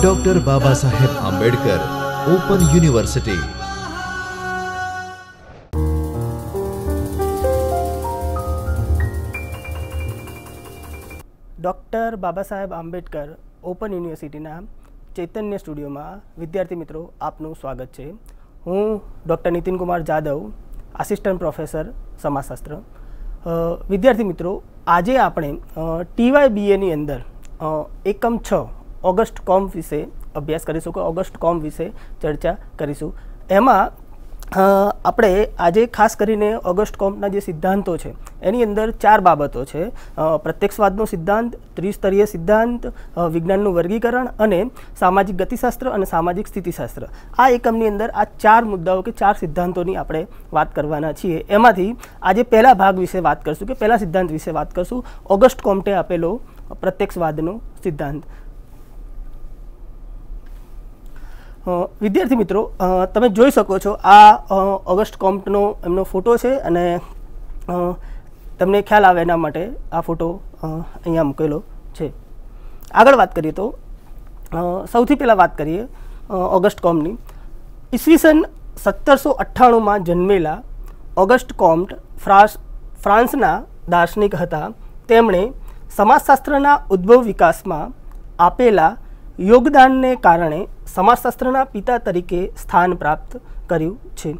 doctor Baba Saheb Ambedkar open university doctor Baba Saheb Ambedkar open યુનિવર્સિટીના ચૈતન્ય સ્ટુડિયોમાં વિદ્યાર્થી મિત્રો આપનું સ્વાગત છે હું doctor Nitinkumar Jadav assistant professor સમાજશાસ્ત્ર વિદ્યાર્થી મિત્રો આજે આપણે ટીવાય બીએની અંદર એકમ છ ઓગસ્ટ કોમ વિશે અભ્યાસ કરીશું કે ઓગસ્ટ કોમ વિશે ચર્ચા કરીશું એમાં આપણે આજે ખાસ કરીને ઓગસ્ટ કોમ્પના જે સિદ્ધાંતો છે એની અંદર ચાર બાબતો છે પ્રત્યક્ષવાદનો સિદ્ધાંત ત્રિસ્તરીય સિદ્ધાંત વિજ્ઞાનનું વર્ગીકરણ અને સામાજિક ગતિશાસ્ત્ર અને સામાજિક સ્થિતિશાસ્ત્ર આ એકમની અંદર આ ચાર મુદ્દાઓ કે ચાર સિદ્ધાંતોની આપણે વાત કરવાના છીએ એમાંથી આજે પહેલા ભાગ વિશે વાત કરીશું કે પહેલા સિદ્ધાંત વિશે વાત કરીશું ઓગસ્ટ કોમ્પટે આપેલો પ્રત્યક્ષવાદનો સિદ્ધાંત વિદ્યાર્થી મિત્રો તમે જોઈ શકો છો આ ઓગસ્ટ કોમ્પનો એમનો ફોટો છે અને તમને ખ્યાલ આવે એના માટે આ ફોટો અહીંયા મૂકેલો છે આગળ વાત કરીએ તો સૌથી પહેલાં વાત કરીએ ઓગસ્ટ કોમ્પની ઈસવીસન સત્તરસો અઠ્ઠાણુંમાં જન્મેલા ઓગસ્ટ કોમ્ટ ફ્રાન્સ ફ્રાન્સના દાર્શનિક હતા તેમણે સમાજશાસ્ત્રના ઉદ્ભવ વિકાસમાં આપેલા યોગદાનને કારણે સમાજશાસ્ત્રના પિતા તરીકે સ્થાન પ્રાપ્ત કર્યું છે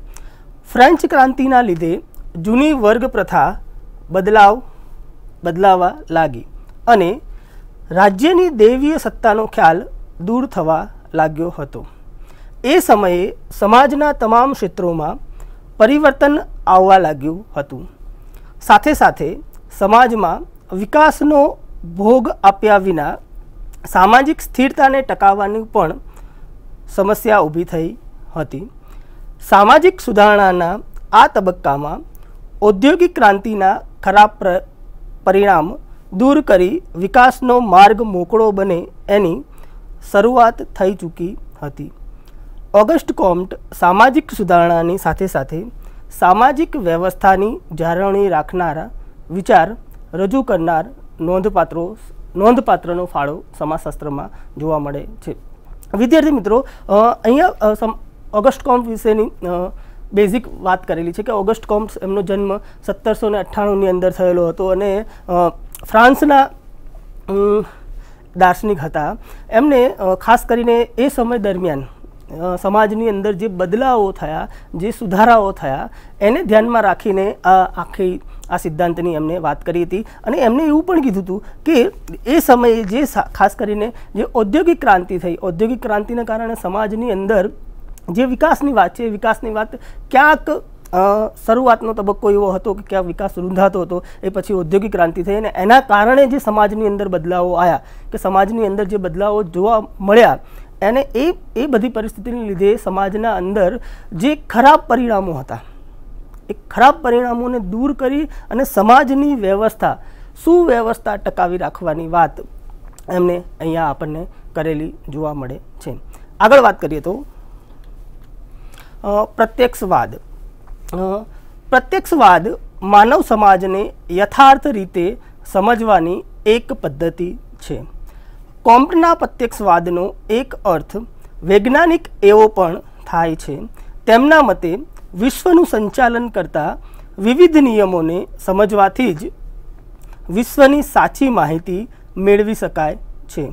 ફ્રેન્ચ ક્રાંતિના લીધે જૂની વર્ગ પ્રથા બદલાવ બદલાવા લાગી અને રાજ્યની દૈવીય સત્તાનો ખ્યાલ દૂર થવા લાગ્યો હતો એ સમયે સમાજના તમામ ક્ષેત્રોમાં પરિવર્તન આવવા લાગ્યું હતું સાથે સાથે સમાજમાં વિકાસનો ભોગ આપ્યા વિના સામાજિક સ્થિરતાને ટકાવવાની પણ સમસ્યા ઊભી થઈ હતી સામાજિક સુધારણાના આ તબક્કામાં ઔદ્યોગિક ક્રાંતિના ખરાબ પરિણામ દૂર કરી વિકાસનો માર્ગ મોકળો બને એની શરૂઆત થઈ ચૂકી હતી ઓગસ્ટ કોમ્ટ સામાજિક સુધારણાની સાથે સાથે સામાજિક વ્યવસ્થાની જાળવણી રાખનારા વિચાર રજૂ કરનાર નોંધપાત્રો નોંધપાત્રનો ફાળો સમાજશાસ્ત્રમાં જોવા મળે છે વિદ્યાર્થી મિત્રો અહીંયા ઓગસ્ટ કોમ્પ વિશેની બેઝિક વાત કરેલી છે કે ઓગસ્ટ કોમ્પ્સ એમનો જન્મ સત્તરસો ને અઠ્ઠાણુંની અંદર થયેલો હતો અને ફ્રાન્સના દાર્શનિક હતા એમને ખાસ કરીને એ સમય દરમિયાન સમાજની અંદર જે બદલાવો થયા જે સુધારાઓ થયા એને ધ્યાનમાં રાખીને આ આખી આ સિદ્ધાંતની એમને વાત કરી હતી અને એમને એવું પણ કીધું હતું કે એ સમયે જે ખાસ કરીને જે ઔદ્યોગિક ક્રાંતિ થઈ ઔદ્યોગિક ક્રાંતિને કારણે સમાજની અંદર જે વિકાસની વાત છે એ વિકાસની વાત ક્યાંક શરૂઆતનો તબક્કો એવો હતો કે ક્યાં વિકાસ રૂંધાતો હતો એ પછી ઔદ્યોગિક ક્રાંતિ થઈ અને એના કારણે જે સમાજની અંદર બદલાવો આવ્યા કે સમાજની અંદર જે બદલાવો જોવા મળ્યા એને એ એ બધી પરિસ્થિતિને લીધે સમાજના અંદર જે ખરાબ પરિણામો હતા એ ખરાબ પરિણામોને દૂર કરી અને સમાજની વ્યવસ્થા સુવ્યવસ્થા ટકાવી રાખવાની વાત એમને અહીંયા આપણને કરેલી જોવા મળે છે આગળ વાત કરીએ તો પ્રત્યક્ષવાદ પ્રત્યક્ષવાદ માનવ સમાજને યથાર્થ રીતે સમજવાની એક પદ્ધતિ છે કોમ્પના પ્રત્યક્ષવાદનો એક અર્થ વૈજ્ઞાનિક એવો પણ થાય છે તેમના મતે વિશ્વનું સંચાલન કરતા વિવિધ નિયમોને સમજવાથી જ વિશ્વની સાચી માહિતી મેળવી શકાય છે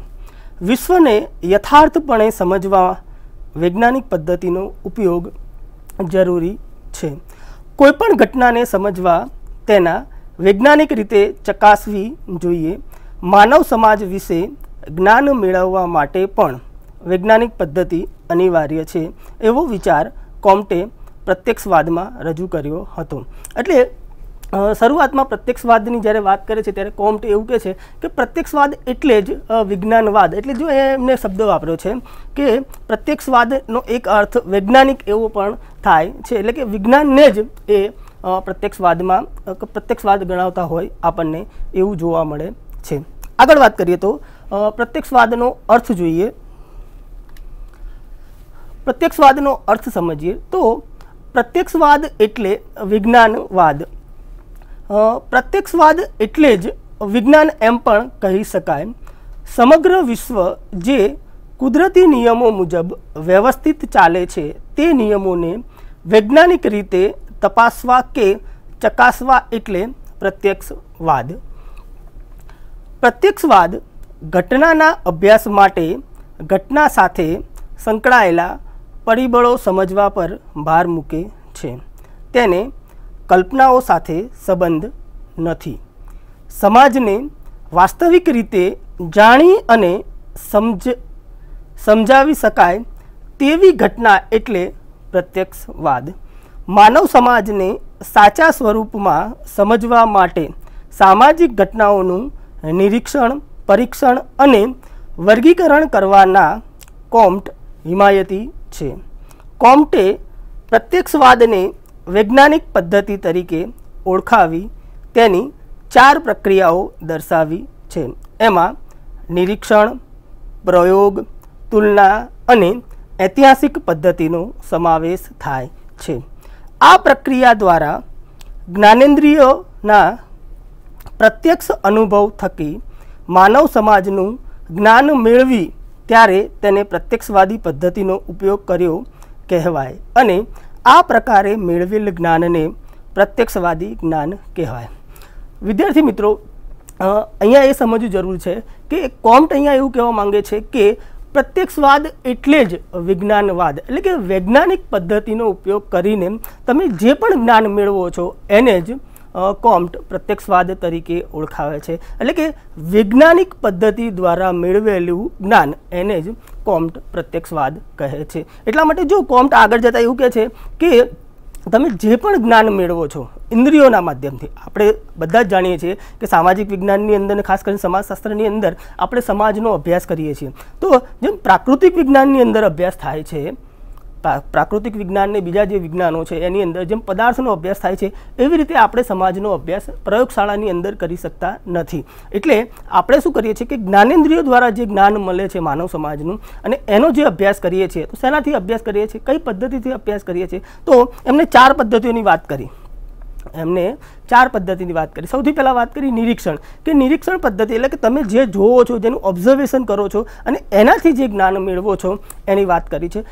વિશ્વને યથાર્થપણે સમજવા વૈજ્ઞાનિક પદ્ધતિનો ઉપયોગ જરૂરી છે કોઈપણ ઘટનાને સમજવા તેના વૈજ્ઞાનિક રીતે ચકાસવી જોઈએ માનવ સમાજ વિશે જ્ઞાન મેળવવા માટે પણ વૈજ્ઞાનિક પદ્ધતિ અનિવાર્ય છે એવો વિચાર કોમ્ટે પ્રત્યક્ષવાદમાં રજૂ કર્યો હતો એટલે શરૂઆતમાં પ્રત્યક્ષવાદની જ્યારે વાત કરે છે ત્યારે કોમ્ટ એવું કહે છે કે પ્રત્યક્ષવાદ એટલે જ વિજ્ઞાનવાદ એટલે જો એમને શબ્દ વાપર્યો છે કે પ્રત્યક્ષવાદનો એક અર્થ વૈજ્ઞાનિક એવો પણ થાય છે એટલે કે વિજ્ઞાનને જ એ પ્રત્યક્ષવાદમાં પ્રત્યક્ષવાદ ગણાવતા હોય આપણને એવું જોવા મળે છે આગળ વાત કરીએ તો પ્રત્યક્ષવાદનો અર્થ જોઈએ પ્રત્યક્ષવાદનો અર્થ સમજીએ તો પ્રત્યક્ષવાદ એટલે વિજ્ઞાનવાદ પ્રત્યક્ષવાદ એટલે જ વિજ્ઞાન એમ પણ કહી શકાય સમગ્ર વિશ્વ જે કુદરતી નિયમો મુજબ વ્યવસ્થિત ચાલે છે તે નિયમોને વૈજ્ઞાનિક રીતે તપાસવા કે ચકાસવા એટલે પ્રત્યક્ષવાદ પ્રત્યક્ષવાદ ઘટનાના અભ્યાસ માટે ઘટના સાથે સંકળાયેલા પરિબળો સમજવા પર ભાર મૂકે છે તેને કલ્પનાઓ સાથે સંબંધ નથી સમાજને વાસ્તવિક રીતે જાણી અને સમજ સમજાવી શકાય તેવી ઘટના એટલે પ્રત્યક્ષવાદ માનવ સમાજને સાચા સ્વરૂપમાં સમજવા માટે સામાજિક ઘટનાઓનું નિરીક્ષણ પરીક્ષણ અને વર્ગીકરણ કરવાના કોમ્ટ હિમાયતી છે કોમ્ટે પ્રત્યક્ષવાદને વૈજ્ઞાનિક પદ્ધતિ તરીકે ઓળખાવી તેની ચાર પ્રક્રિયાઓ દર્શાવી છે એમાં નિરીક્ષણ પ્રયોગ તુલના અને ઐતિહાસિક પદ્ધતિનો સમાવેશ થાય છે આ પ્રક્રિયા દ્વારા જ્ઞાનેન્દ્રિયોના પ્રત્યક્ષ અનુભવ થકી માનવ સમાજનું જ્ઞાન મેળવી ત્યારે તેને પ્રત્યક્ષવાદી પદ્ધતિનો ઉપયોગ કર્યો કહેવાય અને આ પ્રકારે મેળવેલ જ્ઞાનને પ્રત્યક્ષવાદી જ્ઞાન કહેવાય વિદ્યાર્થી મિત્રો અહીંયા એ સમજવું જરૂર છે કે કોમ્ટ અહીંયા એવું કહેવા માંગે છે કે પ્રત્યક્ષવાદ એટલે જ વિજ્ઞાનવાદ એટલે કે વૈજ્ઞાનિક પદ્ધતિનો ઉપયોગ કરીને તમે જે પણ જ્ઞાન મેળવો છો એને જ कॉम्प्ट प्रत्यक्षवाद तरीके ઓળખાવે છે એટલે કે વૈજ્ઞાનિક પદ્ધતિ દ્વારા મેળવેલું જ્ઞાન એને જ કોम्प्ट प्रत्यक्षવાદ કહે છે એટલા માટે જો કોम्प्ट આગળ જતાં એવું કહે છે કે તમે જે પણ જ્ઞાન મેળવો છો ઇન્દ્રિયોના માધ્યમથી આપણે બધું જ જાણીએ છીએ કે સામાજિક વિજ્ઞાનની અંદર ખાસ કરીને સમાજશાસ્ત્રની અંદર આપણે સમાજનો અભ્યાસ કરીએ છીએ તો જેમ પ્રાકૃતિક વિજ્ઞાનની અંદર અભ્યાસ થાય છે પ્રાકૃતિક વિજ્ઞાન વિજ્ઞાનને બીજા જે વિજ્ઞાનો છે એની અંદર જેમ પદાર્થનો અભ્યાસ થાય છે એવી રીતે આપણે સમાજનો અભ્યાસ પ્રયોગશાળાની અંદર કરી શકતા નથી એટલે આપણે શું કરીએ છીએ કે જ્ઞાનેન્દ્રિયો દ્વારા જે જ્ઞાન મળે છે માનવ સમાજનું અને એનો જે અભ્યાસ કરીએ છીએ તો શેનાથી અભ્યાસ કરીએ છીએ કઈ પદ્ધતિથી અભ્યાસ કરીએ છીએ તો એમને ચાર પદ્ધતિઓની વાત કરી એમને ચાર પદ્ધતિની વાત કરી સૌથી પહેલાં વાત કરી નિરીક્ષણ કે નિરીક્ષણ પદ્ધતિ એટલે કે તમે જે જોવો છો જેનું ઓબ્ઝર્વેશન કરો છો અને એનાથી જે જ્ઞાન મેળવો છો એની વાત કરી છે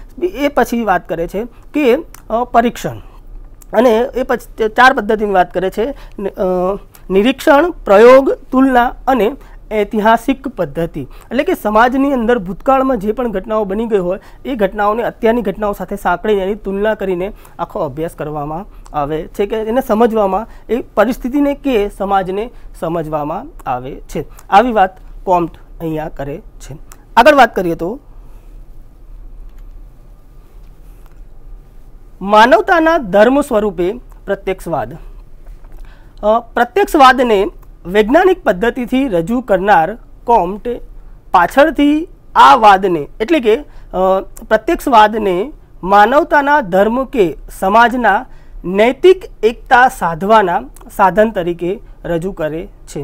એ પછી વાત કરે છે કે પરીક્ષણ અને એ પછી ચાર પદ્ધતિની વાત કરે છે નિરીક્ષણ પ્રયોગ તુલના અને ઐતિહાસિક પદ્ધતિ એટલે કે સમાજની અંદર ભૂતકાળમાં જે પણ ઘટનાઓ બની ગઈ હોય એ ઘટનાઓને અત્યારની ઘટનાઓ સાથે સાંકળીને એની તુલના કરીને આખો અભ્યાસ કરવામાં આવે છે કે એને સમજવામાં એ પરિસ્થિતિને કે સમાજને સમજવામાં આવે છે આવી વાત કોમ્પ્ટ અહીંયા કરે છે આગળ વાત કરીએ તો માનવતાના ધર્મ સ્વરૂપે પ્રત્યક્ષવાદ પ્રત્યક્ષવાદને વૈજ્ઞાનિક પદ્ધતિથી રજૂ કરનાર કોમ્ટ પાછળથી આ વાદને એટલે કે પ્રત્યક્ષવાદને માનવતાના ધર્મ કે સમાજના નૈતિક એકતા સાધવાના સાધન તરીકે રજૂ કરે છે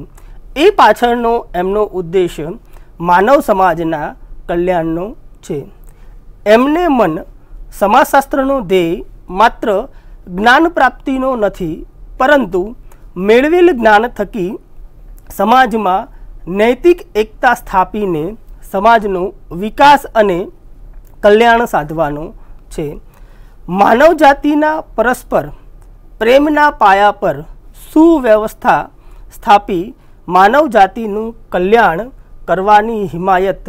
એ પાછળનો એમનો ઉદ્દેશ માનવ સમાજના કલ્યાણનો છે એમને મન સમાજશાસ્ત્રનો ધ્યેય માત્ર જ્ઞાન પ્રાપ્તિનો નથી પરંતુ મેળવેલ જ્ઞાન થકી સમાજમાં નૈતિક એકતા સ્થાપીને સમાજનો વિકાસ અને કલ્યાણ સાધવાનો છે માનવજાતિના પરસ્પર પ્રેમના પાયા પર સુવ્યવસ્થા સ્થાપી માનવજાતિનું કલ્યાણ કરવાની હિમાયત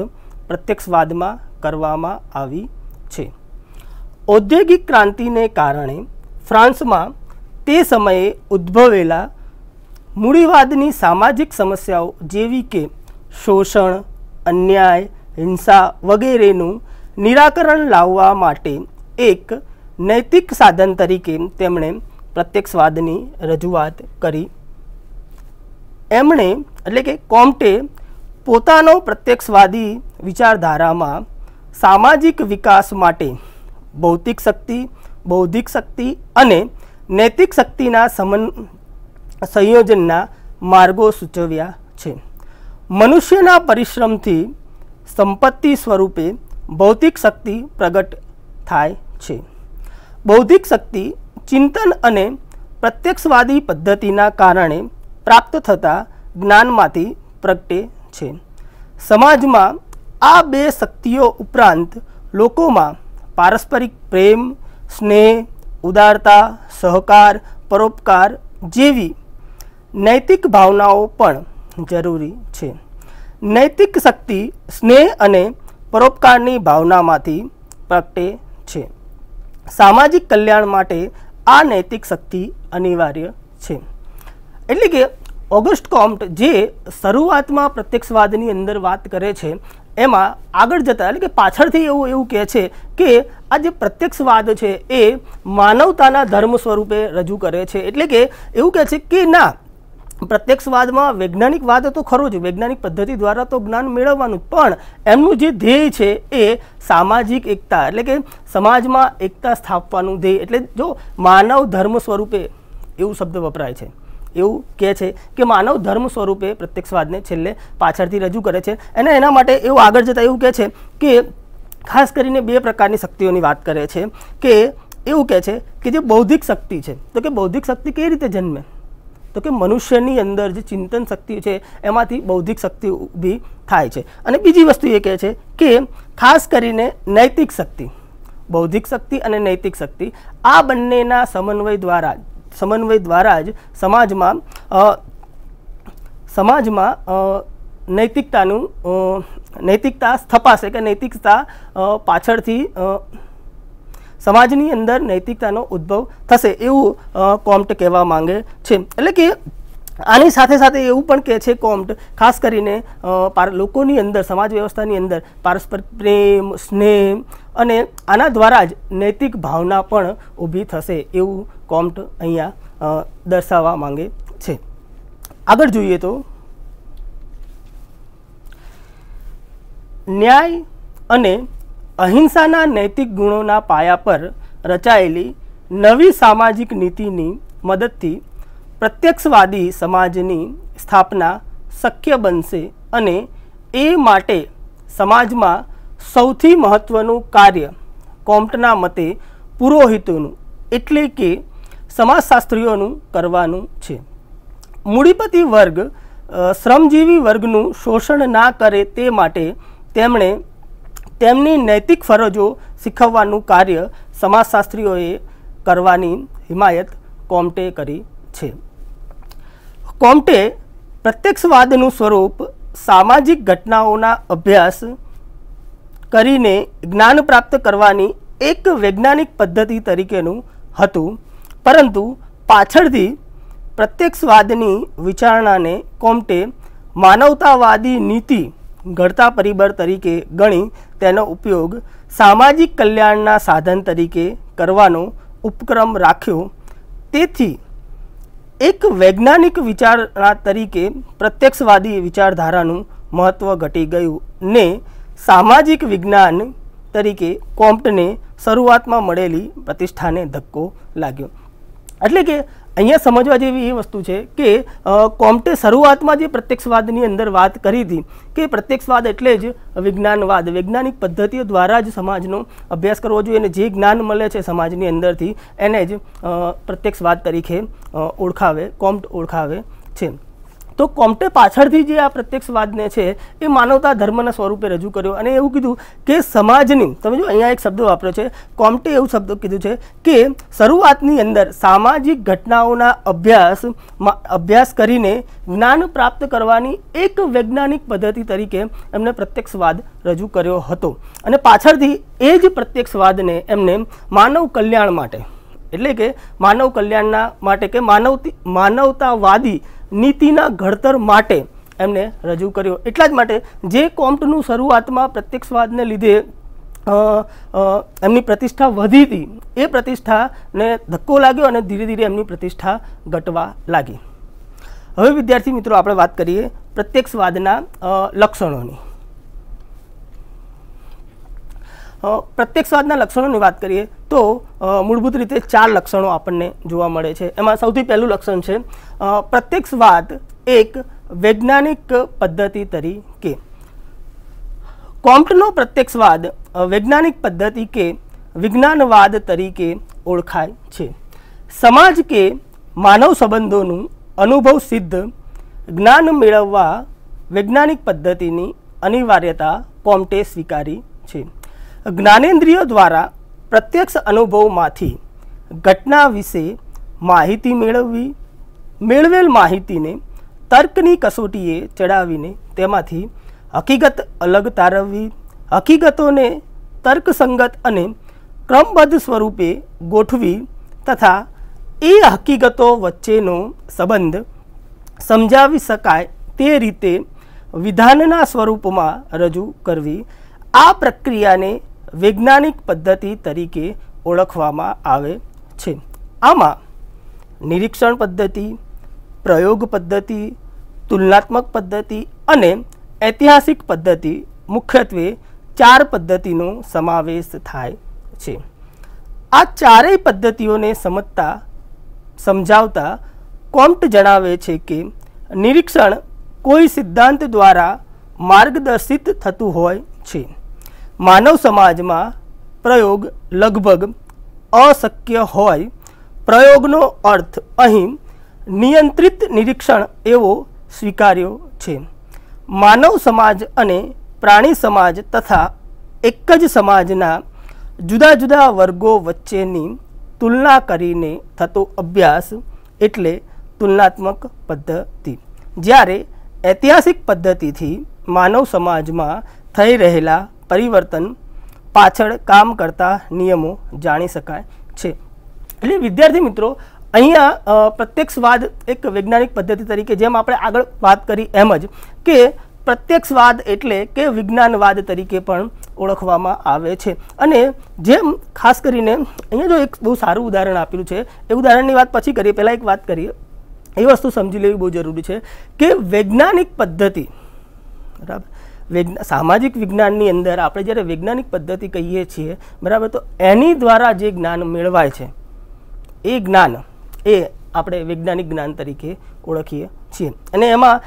પ્રત્યક્ષવાદમાં કરવામાં આવી છે ઔદ્યોગિક ક્રાંતિને કારણે ફ્રાન્સમાં તે સમયે ઉદ્ભવેલા મૂડીવાદની સામાજિક સમસ્યાઓ જેવી કે શોષણ અન્યાય હિંસા વગેરેનું નિરાકરણ લાવવા માટે એક નૈતિક સાધન તરીકે તેમણે પ્રત્યક્ષવાદની રજૂઆત કરી એમણે એટલે કે કોમ્ટે પોતાનો પ્રત્યક્ષવાદી વિચારધારામાં સામાજિક વિકાસ માટે ભૌતિક શક્તિ બૌદ્ધિક શક્તિ અને નૈતિક શક્તિના સમન સંયોજનના માર્ગો સૂચવ્યા છે મનુષ્યના પરિશ્રમથી સંપત્તિ સ્વરૂપે ભૌતિક શક્તિ પ્રગટ થાય છે બૌદ્ધિક શક્તિ ચિંતન અને પ્રત્યક્ષવાદી પદ્ધતિના કારણે પ્રાપ્ત થતા જ્ઞાનમાંથી પ્રગટે છે સમાજમાં આ બે શક્તિઓ ઉપરાંત લોકોમાં પારસ્પરિક પ્રેમ સ્નેહ ઉદારતા સહકાર પરોપકાર જેવી નૈતિક ભાવનાઓ પણ જરૂરી છે નૈતિક શક્તિ સ્નેહ અને પરોપકારની ભાવનામાંથી પ્રગટે છે સામાજિક કલ્યાણ માટે આ નૈતિક શક્તિ અનિવાર્ય છે એટલે કે ઓગસ્ટ કોમ્ટ જે શરૂઆતમાં પ્રત્યક્ષવાદની અંદર વાત કરે છે એમાં આગળ જતાં એટલે કે પાછળથી એવું એવું કહે છે કે આ જે પ્રત્યક્ષવાદ છે એ માનવતાના ધર્મ સ્વરૂપે રજૂ કરે છે એટલે કે એવું કહે છે કે ના પ્રત્યક્ષવાદમાં વૈજ્ઞાનિક વાદ તો ખરો જ વૈજ્ઞાનિક પદ્ધતિ દ્વારા તો જ્ઞાન મેળવવાનું પણ એમનું જે ધ્યેય છે એ સામાજિક એકતા એટલે કે સમાજમાં એકતા સ્થાપવાનું ધ્યેય એટલે જો માનવ ધર્મ સ્વરૂપે એવું શબ્દ વપરાય છે એવું કહે છે કે માનવ ધર્મ સ્વરૂપે પ્રત્યક્ષવાદને છેલ્લે પાછળથી રજૂ કરે છે અને એના માટે એવું આગળ જતાં એવું કહે છે કે ખાસ કરીને બે પ્રકારની શક્તિઓની વાત કરે છે કે એવું કહે છે કે જે બૌદ્ધિક શક્તિ છે તો કે બૌદ્ધિક શક્તિ કઈ રીતે જન્મે તો કે મનુષ્યની અંદર જે ચિંતન શક્તિ છે એમાંથી બૌદ્ધિક શક્તિ ઊભી થાય છે અને બીજી વસ્તુ એ કહે છે કે ખાસ કરીને નૈતિક શક્તિ બૌદ્ધિક શક્તિ અને નૈતિક શક્તિ આ બંનેના સમન્વય દ્વારા સમન્વય દ્વારા જ સમાજમાં સમાજમાં નૈતિકતાનું નૈતિકતા સ્થપાશે કે નૈતિકતા પાછળથી સમાજની અંદર નૈતિકતાનો ઉદ્ભવ થશે એવું કોમ્ટ કહેવા માંગે છે એટલે કે આની સાથે સાથે એવું પણ કહે છે કોમ્ટ ખાસ કરીને લોકોની અંદર સમાજ વ્યવસ્થાની અંદર પારસ્પર પ્રેમ સ્નેહ અને આના દ્વારા જ નૈતિક ભાવના પણ ઊભી થશે એવું કોમ્ટ અહીંયા દર્શાવવા માંગે છે આગળ જોઈએ તો ન્યાય અને અહિંસાના નૈતિક ગુણોના પાયા પર રચાયેલી નવી સામાજિક નીતિની મદદથી પ્રત્યક્ષવાદી સમાજની સ્થાપના શક્ય બનશે અને એ માટે સમાજમાં સૌથી મહત્ત્વનું કાર્ય કોમ્પ્ટના મતે પુરોહિતોનું એટલે કે સમાજશાસ્ત્રીઓનું કરવાનું છે મૂડીપતિ વર્ગ શ્રમજીવી વર્ગનું શોષણ ના કરે તે માટે તેમણે તેમની નૈતિક ફરજો શીખવવાનું કાર્ય સમાજશાસ્ત્રીઓએ કરવાની હિમાયત કોમ્ટે કરી છે કોમ્ટે પ્રત્યક્ષવાદનું સ્વરૂપ સામાજિક ઘટનાઓના અભ્યાસ કરીને જ્ઞાન પ્રાપ્ત કરવાની એક વૈજ્ઞાનિક પદ્ધતિ તરીકેનું હતું પરંતુ પાછળથી પ્રત્યક્ષવાદની વિચારણાને કોમ્ટે માનવતાવાદી નીતિ ઘડતા પરિબળ તરીકે ગણી તેનો ઉપયોગ સામાજિક કલ્યાણના સાધન તરીકે કરવાનો ઉપક્રમ રાખ્યો તેથી એક વૈજ્ઞાનિક વિચારણા તરીકે પ્રત્યક્ષવાદી વિચારધારાનું મહત્ત્વ ઘટી ગયું ને સામાજિક વિજ્ઞાન તરીકે કોમ્પ્ટને શરૂઆતમાં મળેલી પ્રતિષ્ઠાને ધક્કો લાગ્યો એટલે કે અહીંયા સમજવા જેવી એ વસ્તુ છે કે કોમ્ટે શરૂઆતમાં જે પ્રત્યક્ષવાદની અંદર વાત કરી હતી કે પ્રત્યક્ષવાદ એટલે જ વિજ્ઞાનવાદ વૈજ્ઞાનિક પદ્ધતિઓ દ્વારા જ સમાજનો અભ્યાસ કરવો જોઈએ અને જે જ્ઞાન મળે છે સમાજની અંદરથી એને જ પ્રત્યક્ષવાદ તરીકે ઓળખાવે કોમ્ટ ઓળખાવે છે તો કોમ્ટે પાછળથી જે આ પ્રત્યક્ષવાદને છે એ માનવતા ધર્મના સ્વરૂપે રજૂ કર્યો અને એવું કીધું કે સમાજની તમે જો અહીંયા એક શબ્દ વાપર્યો છે કોમ્ટે એવું શબ્દ કીધું છે કે શરૂઆતની અંદર સામાજિક ઘટનાઓના અભ્યાસ અભ્યાસ કરીને જ્ઞાન પ્રાપ્ત કરવાની એક વૈજ્ઞાનિક પદ્ધતિ તરીકે એમને પ્રત્યક્ષવાદ રજૂ કર્યો હતો અને પાછળથી એ જ પ્રત્યક્ષવાદને એમને માનવ કલ્યાણ માટે એટલે કે માનવ કલ્યાણના માટે કે માનવ માનવતાવાદી નીતિના ઘડતર માટે એમને રજૂ કર્યો એટલા જ માટે જે કોમ્પ્ટનું શરૂઆતમાં પ્રત્યક્ષવાદને લીધે એમની પ્રતિષ્ઠા વધી હતી એ પ્રતિષ્ઠાને ધક્કો લાગ્યો અને ધીરે ધીરે એમની પ્રતિષ્ઠા ઘટવા લાગી હવે વિદ્યાર્થી મિત્રો આપણે વાત કરીએ પ્રત્યક્ષવાદના લક્ષણોની પ્રત્યક્ષવાદના લક્ષણોની વાત કરીએ તો મૂળભૂત રીતે ચાર લક્ષણો આપણને જોવા મળે છે એમાં સૌથી પહેલું લક્ષણ છે પ્રત્યક્ષવાદ એક વૈજ્ઞાનિક પદ્ધતિ તરીકે કોમ્પ્ટનો પ્રત્યક્ષવાદ વૈજ્ઞાનિક પદ્ધતિ કે વિજ્ઞાનવાદ તરીકે ઓળખાય છે સમાજ કે માનવ સંબંધોનું અનુભવ સિદ્ધ જ્ઞાન મેળવવા વૈજ્ઞાનિક પદ્ધતિની અનિવાર્યતા કોમ્ટે સ્વીકારી છે જ્ઞાનેન્દ્રિયો દ્વારા પ્રત્યક્ષ અનુભવમાંથી ઘટના વિશે માહિતી મેળવવી મેળવેલ માહિતીને તર્કની કસોટીએ ચડાવીને તેમાંથી હકીકત અલગ તારવવી હકીકતોને તર્કસંગત અને ક્રમબદ્ધ સ્વરૂપે ગોઠવી તથા એ હકીકતો વચ્ચેનો સંબંધ સમજાવી શકાય તે રીતે વિધાનના સ્વરૂપમાં રજૂ કરવી આ પ્રક્રિયાને વૈજ્ઞાનિક પદ્ધતિ તરીકે ઓળખવામાં આવે છે આમાં નિરીક્ષણ પદ્ધતિ પ્રયોગ પદ્ધતિ તુલનાત્મક પદ્ધતિ અને ઐતિહાસિક પદ્ધતિ મુખ્યત્વે ચાર પદ્ધતિનો સમાવેશ થાય છે આ ચારેય પદ્ધતિઓને સમજતા સમજાવતા કોમ્પ્ટ જણાવે છે કે નિરીક્ષણ કોઈ સિદ્ધાંત દ્વારા માર્ગદર્શિત થતું હોય છે માનવ સમાજમાં પ્રયોગ લગભગ અશક્ય હોય પ્રયોગનો અર્થ અહીં નિયંત્રિત નિરીક્ષણ એવો સ્વીકાર્યો છે માનવ સમાજ અને પ્રાણી સમાજ તથા એક જ સમાજના જુદા જુદા વર્ગો વચ્ચેની તુલના કરીને થતો અભ્યાસ એટલે તુલનાત્મક પદ્ધતિ જ્યારે ઐતિહાસિક પદ્ધતિથી માનવ સમાજમાં થઈ રહેલા પરિવર્તન પાછળ કામ કરતા નિયમો જાણી શકાય છે એટલે વિદ્યાર્થી મિત્રો અહીંયા પ્રત્યક્ષવાદ એક વૈજ્ઞાનિક પદ્ધતિ તરીકે જેમ આપણે આગળ વાત કરી એમ જ કે પ્રત્યક્ષવાદ એટલે કે વિજ્ઞાનવાદ તરીકે પણ ઓળખવામાં આવે છે અને જેમ ખાસ કરીને અહીંયા જો એક બહુ સારું ઉદાહરણ આપેલું છે એ ઉદાહરણની વાત પછી કરીએ પહેલાં એક વાત કરીએ એ વસ્તુ સમજી લેવી બહુ જરૂરી છે કે વૈજ્ઞાનિક પદ્ધતિ બરાબર સામાજિક વિજ્ઞાનની અંદર આપણે જ્યારે વૈજ્ઞાનિક પદ્ધતિ કહીએ છીએ બરાબર તો એની દ્વારા જે જ્ઞાન મેળવાય છે એ જ્ઞાન એ આપણે વૈજ્ઞાનિક જ્ઞાન તરીકે ઓળખીએ છે અને એમાં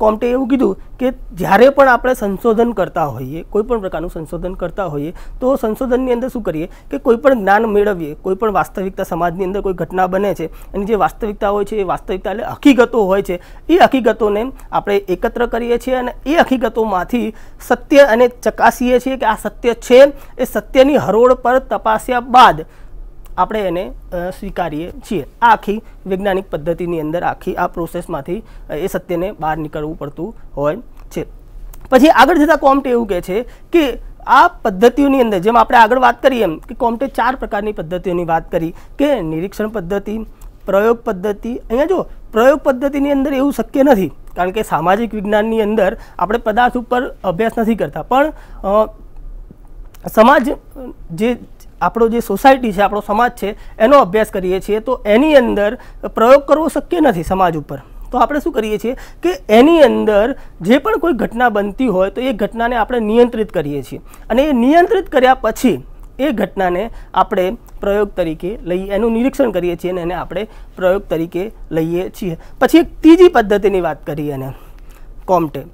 કોમ્ટે એવું કીધું કે જ્યારે પણ આપણે સંશોધન કરતા હોઈએ કોઈપણ પ્રકારનું સંશોધન કરતા હોઈએ તો સંશોધનની અંદર શું કરીએ કે કોઈપણ જ્ઞાન મેળવીએ કોઈપણ વાસ્તવિકતા સમાજની અંદર કોઈ ઘટના બને છે અને જે વાસ્તવિકતા હોય છે એ વાસ્તવિકતા એટલે હકીકતો હોય છે એ હકીકતોને આપણે એકત્ર કરીએ છીએ અને એ હકીકતોમાંથી સત્ય અને ચકાસીએ છીએ કે આ સત્ય છે એ સત્યની હરોળ પર તપાસ્યા બાદ આપણે એને સ્વીકારીએ છીએ આ આખી વૈજ્ઞાનિક પદ્ધતિની અંદર આખી આ પ્રોસેસમાંથી એ સત્યને બહાર નીકળવું પડતું હોય છે પછી આગળ જતાં કોમ્ટે એવું કહે છે કે આ પદ્ધતિઓની અંદર જેમ આપણે આગળ વાત કરીએ એમ કે કોમ્ટે ચાર પ્રકારની પદ્ધતિઓની વાત કરી કે નિરીક્ષણ પદ્ધતિ પ્રયોગ પદ્ધતિ અહીંયા જો પ્રયોગ પદ્ધતિની અંદર એવું શક્ય નથી કારણ કે સામાજિક વિજ્ઞાનની અંદર આપણે પદાર્થ ઉપર અભ્યાસ નથી કરતા પણ સમાજ જે આપણો જે સોસાયટી છે આપણો સમાજ છે એનો અભ્યાસ કરીએ છીએ તો એની અંદર પ્રયોગ કરવો શક્ય નથી સમાજ ઉપર તો આપણે શું કરીએ છીએ કે એની અંદર જે પણ કોઈ ઘટના બનતી હોય તો એ ઘટનાને આપણે નિયંત્રિત કરીએ છીએ અને એ નિયંત્રિત કર્યા પછી એ ઘટનાને આપણે પ્રયોગ તરીકે લઈએ એનું નિરીક્ષણ કરીએ છીએ અને એને આપણે પ્રયોગ તરીકે લઈએ છીએ પછી એક ત્રીજી પદ્ધતિની વાત કરીએ એને કોમટે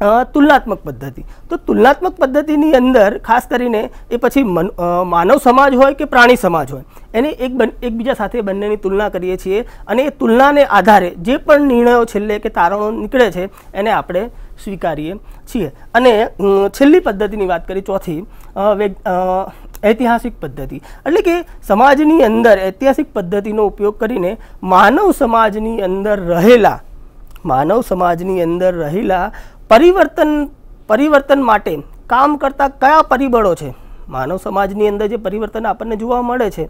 તુલનાત્મક પદ્ધતિ તો તુલનાત્મક પદ્ધતિની અંદર ખાસ કરીને એ પછી માનવ સમાજ હોય કે પ્રાણી સમાજ હોય એને એક એકબીજા સાથે બંનેની તુલના કરીએ છીએ અને એ તુલનાને આધારે જે પણ નિર્ણયો છેલ્લે કે તારણો નીકળે છે એને આપણે સ્વીકારીએ છીએ અને છેલ્લી પદ્ધતિની વાત કરી ચોથી ઐતિહાસિક પદ્ધતિ એટલે કે સમાજની અંદર ઐતિહાસિક પદ્ધતિનો ઉપયોગ કરીને માનવ સમાજની અંદર રહેલા માનવ સમાજની અંદર રહેલા પરિવર્તન પરિવર્તન માટે કામ કરતા કયા પરિબળો છે માનવ સમાજની અંદર જે પરિવર્તન આપણને જોવા મળે છે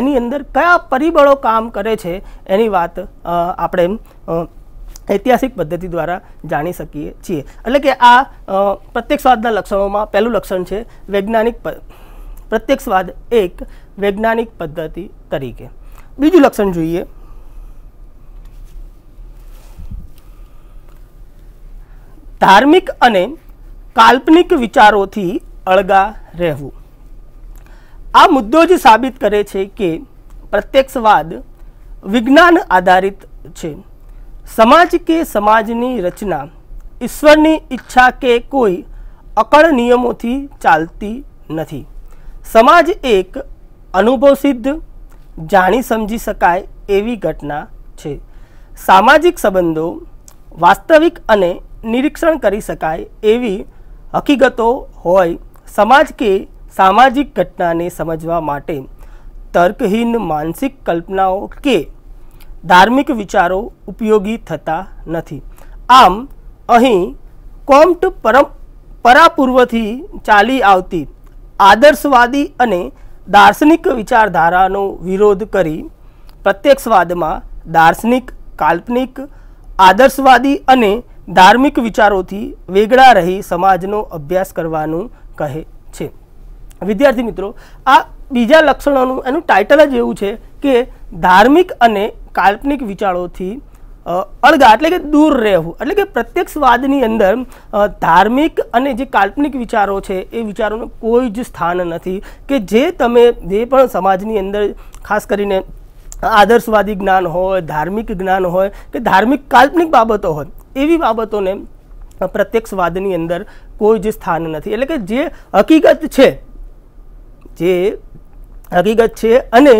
એની અંદર કયા પરિબળો કામ કરે છે એની વાત આપણે ઐતિહાસિક પદ્ધતિ દ્વારા જાણી શકીએ છીએ એટલે કે આ પ્રત્યક્ષવાદના લક્ષણોમાં પહેલું લક્ષણ છે વૈજ્ઞાનિક પ્રત્યક્ષવાદ એક વૈજ્ઞાનિક પદ્ધતિ તરીકે બીજું લક્ષણ જોઈએ ધાર્મિક અને કાલ્પનિક વિચારોથી અળગા રહેવું આ મુદ્દો જ સાબિત કરે છે કે પ્રત્યક્ષવાદ વિજ્ઞાન આધારિત છે સમાજ કે સમાજની રચના ઈશ્વરની ઈચ્છા કે કોઈ અકળ નિયમોથી ચાલતી નથી સમાજ એક અનુભવ સિદ્ધ જાણી સમજી શકાય એવી ઘટના છે સામાજિક સંબંધો વાસ્તવિક અને નિરીક્ષણ કરી શકાય એવી હકીકતો હોય સમાજ કે સામાજિક ઘટનાને સમજવા માટે તર્કહીન માનસિક કલ્પનાઓ કે ધાર્મિક વિચારો ઉપયોગી થતા નથી આમ અહીં કોમ્ટ પરાપૂર્વથી ચાલી આવતી આદર્શવાદી અને દાર્શનિક વિચારધારાનો વિરોધ કરી પ્રત્યક્ષવાદમાં દાર્શનિક કાલ્પનિક આદર્શવાદી અને ધાર્મિક વિચારોથી વેગળા રહી સમાજનો અભ્યાસ કરવાનું કહે છે વિદ્યાર્થી મિત્રો આ બીજા લક્ષણોનું એનું ટાઇટલ જ એવું છે કે ધાર્મિક અને કાલ્પનિક વિચારોથી અળગા એટલે કે દૂર રહેવું એટલે કે પ્રત્યક્ષવાદની અંદર ધાર્મિક અને જે કાલ્પનિક વિચારો છે એ વિચારોનું કોઈ જ સ્થાન નથી કે જે તમે જે પણ સમાજની અંદર ખાસ કરીને આદર્શવાદી જ્ઞાન હોય ધાર્મિક જ્ઞાન હોય કે ધાર્મિક કાલ્પનિક બાબતો હોય એવી બાબતોને પ્રત્યક્ષવાદની અંદર કોઈ જ સ્થાન નથી એટલે કે જે હકીકત છે જે હકીકત છે અને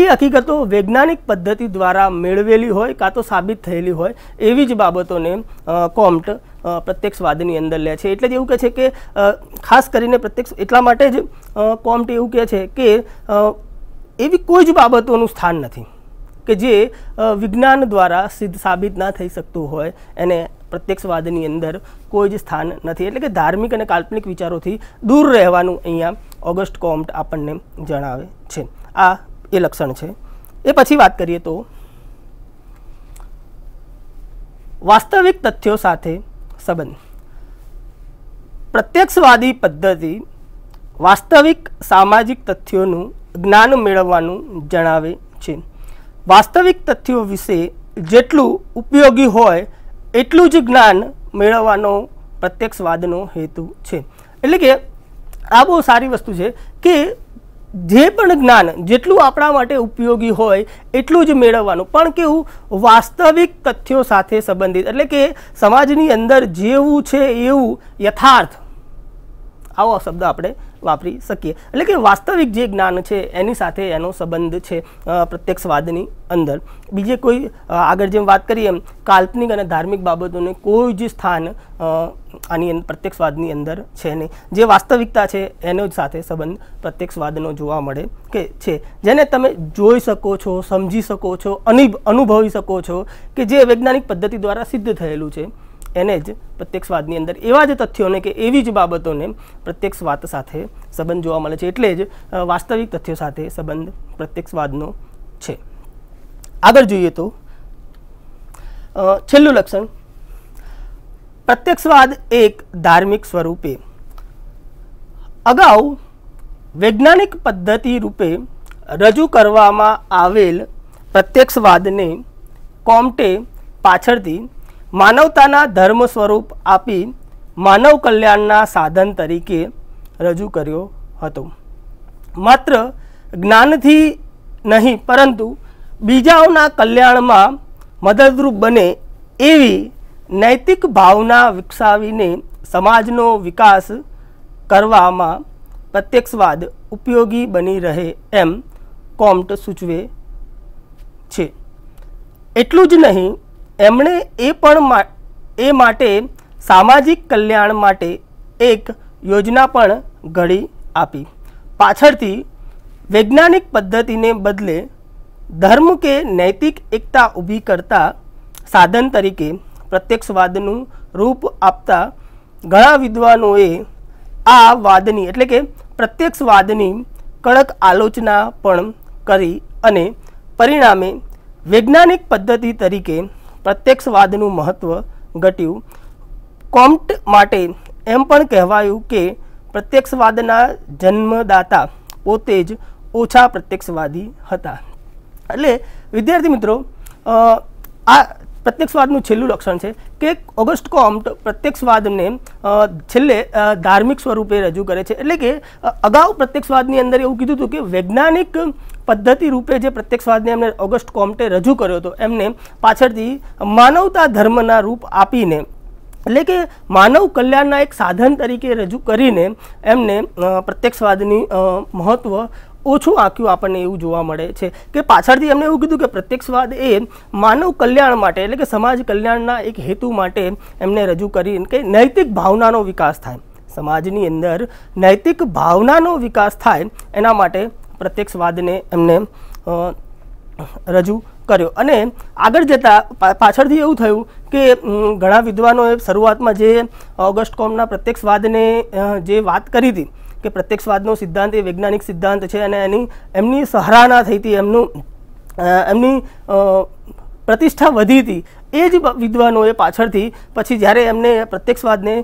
એ હકીકતો વૈજ્ઞાનિક પદ્ધતિ દ્વારા મેળવેલી હોય કાં તો સાબિત થયેલી હોય એવી જ બાબતોને કોમ્ટ પ્રત્યક્ષવાદની અંદર લે છે એટલે જ એવું કહે છે કે ખાસ કરીને પ્રત્યક્ષ એટલા માટે જ કોમ્ટ એવું કહે છે કે એવી કોઈ જ બાબતોનું સ્થાન નથી કે જે વિજ્ઞાન દ્વારા સિદ્ધ સાબિત ના થઈ શકતું હોય એને પ્રત્યક્ષવાદની અંદર કોઈ જ સ્થાન નથી એટલે કે ધાર્મિક અને કાલ્પનિક વિચારોથી દૂર રહેવાનું અહીંયા ઓગસ્ટ કોમ્ટ આપણને જણાવે છે આ એ લક્ષણ છે એ પછી વાત કરીએ તો વાસ્તવિક તથ્યો સાથે સંબંધ પ્રત્યક્ષવાદી પદ્ધતિ વાસ્તવિક સામાજિક તથ્યોનું જ્ઞાન મેળવવાનું જણાવે છે વાસ્તવિક તથ્યો વિશે જેટલું ઉપયોગી હોય એટલું જ જ્ઞાન મેળવવાનો પ્રત્યક્ષવાદનો હેતુ છે એટલે કે આ બહુ સારી વસ્તુ છે કે જે પણ જ્ઞાન જેટલું આપણા માટે ઉપયોગી હોય એટલું જ મેળવવાનું પણ કેવું વાસ્તવિક તથ્યો સાથે સંબંધિત એટલે કે સમાજની અંદર જેવું છે એવું યથાર્થ આવો શબ્દ આપણે વાપરી શકીએ એટલે કે વાસ્તવિક જે જ્ઞાન છે એની સાથે એનો સંબંધ છે પ્રત્યક્ષવાદની અંદર બીજે કોઈ આગળ જેમ વાત કરીએ એમ કાલ્પનિક અને ધાર્મિક બાબતોને કોઈ જ સ્થાન આની પ્રત્યક્ષવાદની અંદર છે નહીં જે વાસ્તવિકતા છે એનો જ સાથે સંબંધ પ્રત્યક્ષવાદનો જોવા મળે કે છે જેને તમે જોઈ શકો છો સમજી શકો છો અનુભવી શકો છો કે જે વૈજ્ઞાનિક પદ્ધતિ દ્વારા સિદ્ધ થયેલું છે એને જ પ્રત્યક્ષવાદની અંદર એવા જ તથ્યોને કે એવી જ બાબતોને પ્રત્યક્ષવાદ સાથે સંબંધ જોવા મળે છે એટલે જ વાસ્તવિક તથ્યો સાથે સંબંધ પ્રત્યક્ષવાદનો છે આગળ જોઈએ તો છેલ્લું લક્ષણ પ્રત્યક્ષવાદ એક ધાર્મિક સ્વરૂપે અગાઉ વૈજ્ઞાનિક પદ્ધતિ રૂપે રજૂ કરવામાં આવેલ પ્રત્યક્ષવાદને કોમ્ટે પાછળથી માનવતાના ધર્મ સ્વરૂપ આપી માનવ કલ્યાણના સાધન તરીકે રજૂ કર્યો હતો માત્ર જ્ઞાનથી નહીં પરંતુ બીજાઓના કલ્યાણમાં મદદરૂપ બને એવી નૈતિક ભાવના વિકસાવીને સમાજનો વિકાસ કરવામાં પ્રત્યક્ષવાદ ઉપયોગી બની રહે એમ કોમ્ટ સૂચવે છે એટલું જ નહીં એમણે એ પણ એ માટે સામાજિક કલ્યાણ માટે એક યોજના પણ ઘડી આપી પાછળથી વૈજ્ઞાનિક પદ્ધતિને બદલે ધર્મ કે નૈતિક એકતા ઊભી કરતા સાધન તરીકે પ્રત્યક્ષવાદનું રૂપ આપતા ઘણા વિદ્વાનોએ આ વાદની એટલે કે પ્રત્યક્ષવાદની કડક આલોચના પણ કરી અને પરિણામે વૈજ્ઞાનિક પદ્ધતિ તરીકે પ્રત્યક્ષવાદનું મહત્ત્વ ઘટ્યું કોમ્ટ માટે એમ પણ કહેવાયું કે પ્રત્યક્ષવાદના જન્મદાતા પોતે જ ઓછા પ્રત્યક્ષવાદી હતા એટલે વિદ્યાર્થી મિત્રો આ પ્રત્યક્ષવાદનું છેલ્લું લક્ષણ છે કે ઓગસ્ટ કોમ્ટ પ્રત્યક્ષવાદને છેલ્લે ધાર્મિક સ્વરૂપે રજૂ કરે છે એટલે કે અગાઉ પ્રત્યક્ષવાદની અંદર એવું કીધું હતું કે વૈજ્ઞાનિક પદ્ધતિ રૂપે જે પ્રત્યક્ષવાદને એમને ઓગસ્ટ કોમ્ટે રજૂ કર્યો હતો એમને પાછળથી માનવતા ધર્મના રૂપ આપીને એટલે કે માનવ કલ્યાણના એક સાધન તરીકે રજૂ કરીને એમને પ્રત્યક્ષવાદની મહત્ત્વ ઓછું આંક્યું આપણને એવું જોવા મળે છે કે પાછળથી એમણે એવું કીધું કે પ્રત્યક્ષવાદ એ માનવ કલ્યાણ માટે એટલે કે સમાજ કલ્યાણના એક હેતુ માટે એમને રજૂ કરી કે નૈતિક ભાવનાનો વિકાસ થાય સમાજની અંદર નૈતિક ભાવનાનો વિકાસ થાય એના માટે પ્રત્યક્ષવાદને એમને રજૂ કર્યો અને આગળ જતાં પાછળથી એવું થયું કે ઘણા વિદ્વાનોએ શરૂઆતમાં જે ઓગસ્ટ કોમના પ્રત્યક્ષવાદને જે વાત કરી હતી કે પ્રત્યક્ષવાદનો સિદ્ધાંત એ વૈજ્ઞાનિક સિદ્ધાંત છે અને એની એમની સહરાના થઈ હતી એમનું એમની પ્રતિષ્ઠા વધી હતી એ જ વિદ્વાનોએ પાછળથી પછી જ્યારે એમને પ્રત્યક્ષવાદને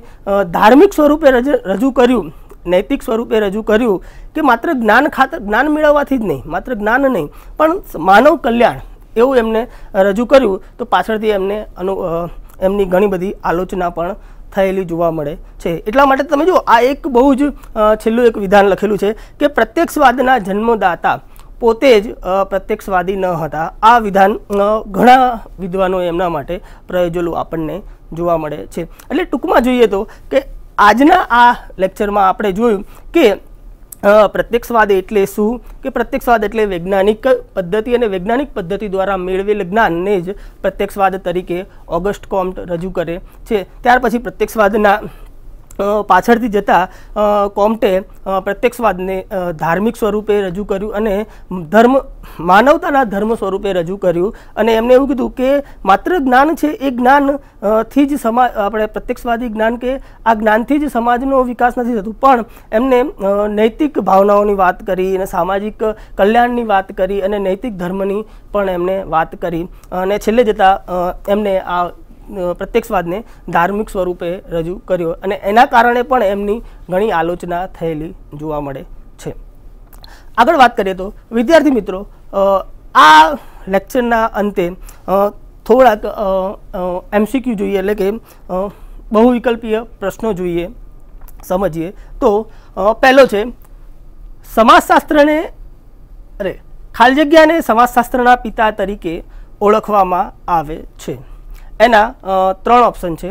ધાર્મિક સ્વરૂપે રજૂ કર્યું નૈતિક સ્વરૂપે રજૂ કર્યું કે માત્ર જ્ઞાન ખાતર જ્ઞાન મેળવવાથી જ નહીં માત્ર જ્ઞાન નહીં પણ માનવ કલ્યાણ એવું એમને રજૂ કર્યું તો પાછળથી એમને અનુ એમની ઘણી બધી આલોચના પણ થયેલી જોવા મળે છે એટલા માટે તમે જુઓ આ એક બહુ જ છેલ્લું એક વિધાન લખેલું છે કે પ્રત્યક્ષવાદના જન્મદાતા પોતે જ પ્રત્યક્ષવાદી ન હતા આ વિધાન ઘણા વિદ્વાનો એમના માટે પ્રયોજેલું આપણને જોવા મળે છે એટલે ટૂંકમાં જોઈએ તો કે આજના આ લેક્ચરમાં આપણે જોયું કે પ્રત્યક્ષવાદ એટલે શું કે પ્રત્યક્ષવાદ એટલે વૈજ્ઞાનિક પદ્ધતિ અને વૈજ્ઞાનિક પદ્ધતિ દ્વારા મેળવેલ જ્ઞાનને જ પ્રત્યક્ષવાદ તરીકે ઓગસ્ટ કોમ્ટ રજૂ કરે છે ત્યાર પછી પ્રત્યક્ષવાદના પાછળથી જતાં કોમ્ટે પ્રત્યક્ષવાદને ધાર્મિક સ્વરૂપે રજૂ કર્યું અને ધર્મ માનવતાના ધર્મ સ્વરૂપે રજૂ કર્યું અને એમણે એવું કીધું કે માત્ર જ્ઞાન છે એ જ્ઞાનથી જ સમાજ આપણે પ્રત્યક્ષવાદી જ્ઞાન કે આ જ્ઞાનથી જ સમાજનો વિકાસ નથી થતો પણ એમને નૈતિક ભાવનાઓની વાત કરી અને સામાજિક કલ્યાણની વાત કરી અને નૈતિક ધર્મની પણ એમણે વાત કરી અને છેલ્લે જતાં એમને આ પ્રત્યક્ષવાદને ધાર્મિક સ્વરૂપે રજૂ કર્યો અને એના કારણે પણ એમની ઘણી આલોચના થયેલી જોવા મળે છે આગળ વાત કરીએ તો વિદ્યાર્થી મિત્રો આ લેક્ચરના અંતે થોડાક એમસીક્યુ જોઈએ એટલે કે બહુવિકલ્પીય પ્રશ્નો જોઈએ સમજીએ તો પહેલો છે સમાજશાસ્ત્રને અરે ખાલી જગ્યાને સમાજશાસ્ત્રના પિતા તરીકે ઓળખવામાં આવે છે એના ત્રણ ઓપ્શન છે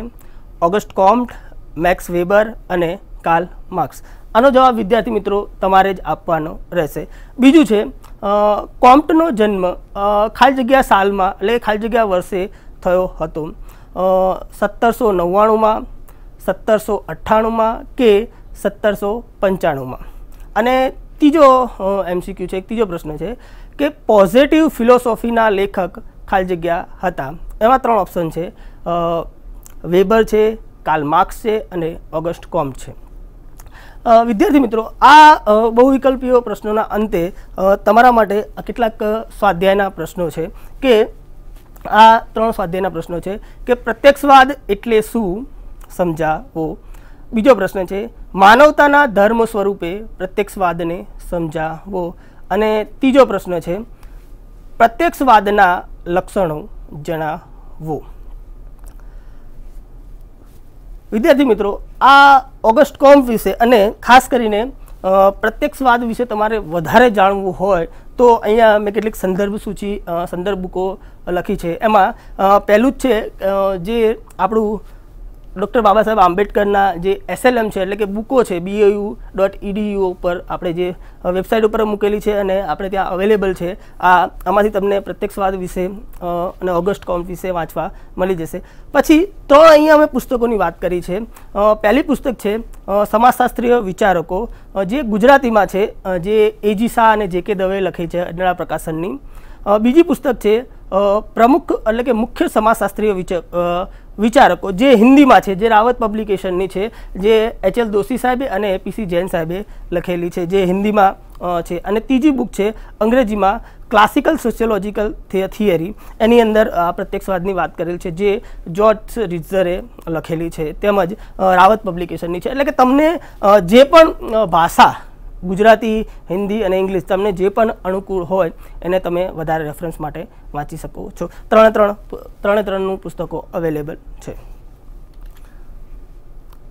ઓગસ્ટ કોમ્ટ મેક્સ વેબર અને કાર્લ માર્ક્સ આનો જવાબ વિદ્યાર્થી મિત્રો તમારે જ આપવાનો રહેશે બીજું છે કોમ્પ્ટનો જન્મ ખાલી જગ્યા સાલમાં એટલે ખાલી જગ્યા વર્ષે થયો હતો સત્તરસો નવ્વાણુંમાં સત્તરસો અઠ્ઠાણુંમાં કે સત્તરસો પંચાણુંમાં અને ત્રીજો એમસીક્યુ છે એક ત્રીજો પ્રશ્ન છે કે પોઝિટિવ ફિલોસોફીના લેખક ખાલી જગ્યા હતા એમાં ત્રણ ઓપ્શન છે વેબર છે કાર્લ માર્ક્સ છે અને ઓગસ્ટ કોમ છે વિદ્યાર્થી મિત્રો આ બહુ બહુવિકલ્પીઓ પ્રશ્નોના અંતે તમારા માટે કેટલાક સ્વાધ્યાયના પ્રશ્નો છે કે આ ત્રણ સ્વાધ્યાયના પ્રશ્નો છે કે પ્રત્યક્ષવાદ એટલે શું સમજાવો બીજો પ્રશ્ન છે માનવતાના ધર્મ સ્વરૂપે પ્રત્યક્ષવાદને સમજાવો અને ત્રીજો પ્રશ્ન છે પ્રત્યક્ષવાદના લક્ષણો જણાવો વો વિદ્યાર્થી મિત્રો આ ઓગસ્ટ કોમ્પ વિશે અને ખાસ કરીને પ્રત્યક્ષવાદ વિશે તમારે વધારે જાણવું હોય તો અહીંયા મેં કેટલીક સંદર્ભ સૂચિ સંદર્ભ બુકો લખી છે એમાં પહેલું જ છે જે આપણું ડૉક્ટર બાબા સાહેબ આંબેડકરના જે એસએલએમ છે એટલે કે બુકો છે બીએયુ ડોટ ઇડીયુ ઉપર આપણે જે વેબસાઇટ ઉપર મૂકેલી છે અને આપણે ત્યાં અવેલેબલ છે આ આમાંથી તમને પ્રત્યક્ષવાદ વિશે અને ઓગસ્ટ કોમ વિશે વાંચવા મળી જશે પછી ત્રણ અહીંયા અમે પુસ્તકોની વાત કરી છે પહેલી પુસ્તક છે સમાજશાસ્ત્રીય વિચારકો જે ગુજરાતીમાં છે જે એજી શાહ અને જે કે દવે લખી છે અડનળા પ્રકાશનની બીજી પુસ્તક છે પ્રમુખ એટલે કે મુખ્ય સમાજશાસ્ત્રીય વિચાર વિચારકો જે હિન્દીમાં છે જે રાવત પબ્લિકેશનની છે જે એચએલ દોશી સાહેબે અને પીસી જૈન સાહેબે લખેલી છે જે હિન્દીમાં છે અને ત્રીજી બુક છે અંગ્રેજીમાં ક્લાસિકલ સોશિયોલોજીકલ થિયરી એની અંદર પ્રત્યક્ષવાદની વાત કરેલ છે જે જોર્જ રિઝરે લખેલી છે તેમજ રાવત પબ્લિકેશનની છે એટલે કે તમને જે પણ ભાષા ગુજરાતી હિન્દી અને ઇંગ્લિશ તમને જે પણ અનુકૂળ હોય એને તમે વધારે રેફરન્સ માટે વાંચી શકો છો ત્રણે ત્રણ ત્રણે ત્રણનું પુસ્તકો અવેલેબલ છે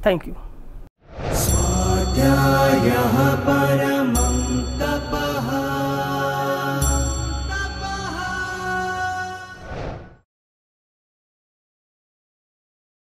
થેન્ક યુ પરમા